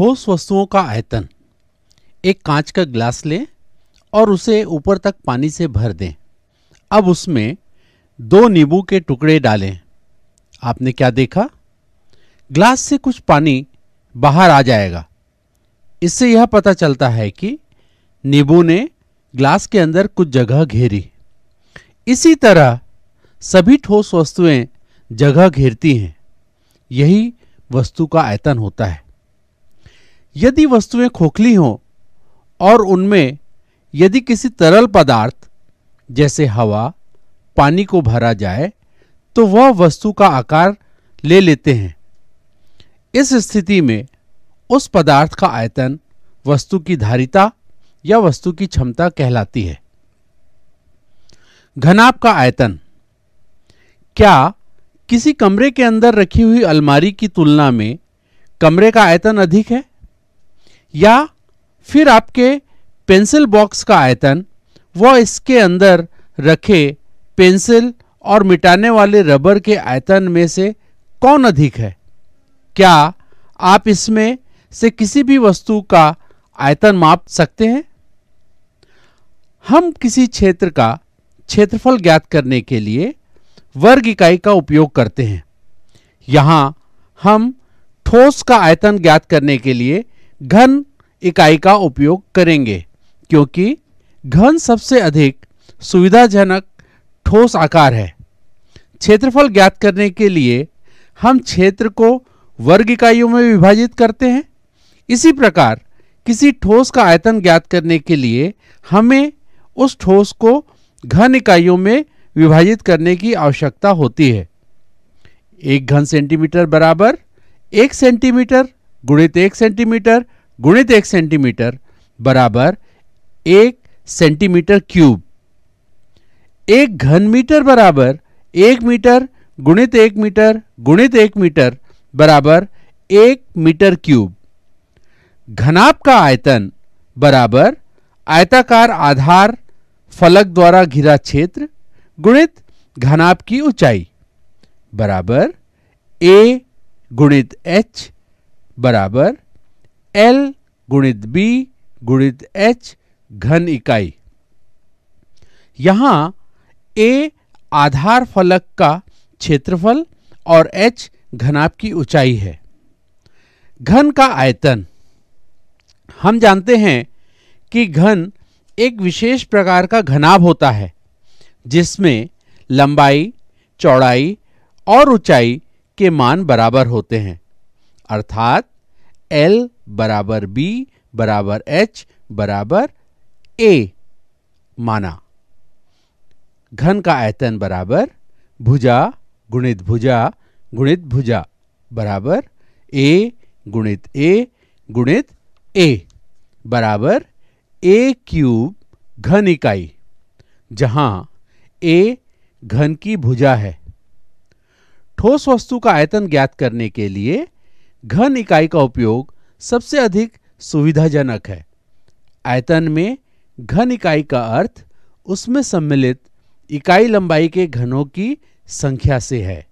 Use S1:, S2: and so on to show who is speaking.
S1: ठोस वस्तुओं का आयतन एक कांच का ग्लास लें और उसे ऊपर तक पानी से भर दें अब उसमें दो नींबू के टुकड़े डालें आपने क्या देखा ग्लास से कुछ पानी बाहर आ जाएगा इससे यह पता चलता है कि नींबू ने ग्लास के अंदर कुछ जगह घेरी इसी तरह सभी ठोस वस्तुएं जगह घेरती हैं यही वस्तु का आयतन होता है यदि वस्तुएं खोखली हों और उनमें यदि किसी तरल पदार्थ जैसे हवा पानी को भरा जाए तो वह वस्तु का आकार ले लेते हैं इस स्थिति में उस पदार्थ का आयतन वस्तु की धारिता या वस्तु की क्षमता कहलाती है घनाप का आयतन क्या किसी कमरे के अंदर रखी हुई अलमारी की तुलना में कमरे का आयतन अधिक है या फिर आपके पेंसिल बॉक्स का आयतन व इसके अंदर रखे पेंसिल और मिटाने वाले रबर के आयतन में से कौन अधिक है क्या आप इसमें से किसी भी वस्तु का आयतन माप सकते हैं हम किसी क्षेत्र का क्षेत्रफल ज्ञात करने के लिए वर्ग इकाई का उपयोग करते हैं यहां हम ठोस का आयतन ज्ञात करने के लिए घन इकाई का उपयोग करेंगे क्योंकि घन सबसे अधिक सुविधाजनक ठोस आकार है क्षेत्रफल ज्ञात करने के लिए हम क्षेत्र को वर्ग इकाइयों में विभाजित करते हैं इसी प्रकार किसी ठोस का आयतन ज्ञात करने के लिए हमें उस ठोस को घन इकाइयों में विभाजित करने की आवश्यकता होती है एक घन सेंटीमीटर बराबर एक सेंटीमीटर गुणित एक सेंटीमीटर गुणित एक सेंटीमीटर बराबर एक सेंटीमीटर क्यूब एक घन मीटर बराबर एक मीटर गुणित एक मीटर गुणित एक मीटर बराबर एक मीटर क्यूब घनाप का आयतन बराबर आयताकार आधार फलक द्वारा घिरा क्षेत्र गुणित घनाप की ऊंचाई बराबर ए गुणित एच बराबर एल गुणित बी गुणित एच घन इकाई यहां ए आधार फलक का क्षेत्रफल और एच घनाभ की ऊंचाई है घन का आयतन हम जानते हैं कि घन एक विशेष प्रकार का घनाभ होता है जिसमें लंबाई चौड़ाई और ऊंचाई के मान बराबर होते हैं अर्थात L बराबर B बराबर H बराबर A माना घन का आयतन बराबर भुजा गुणित भुजा गुणित भुजा बराबर ए गुणित ए गुणित ए बराबर ए क्यूब घन इकाई जहां ए घन की भुजा है ठोस वस्तु का आयतन ज्ञात करने के लिए घन इकाई का उपयोग सबसे अधिक सुविधाजनक है आयतन में घन इकाई का अर्थ उसमें सम्मिलित इकाई लंबाई के घनों की संख्या से है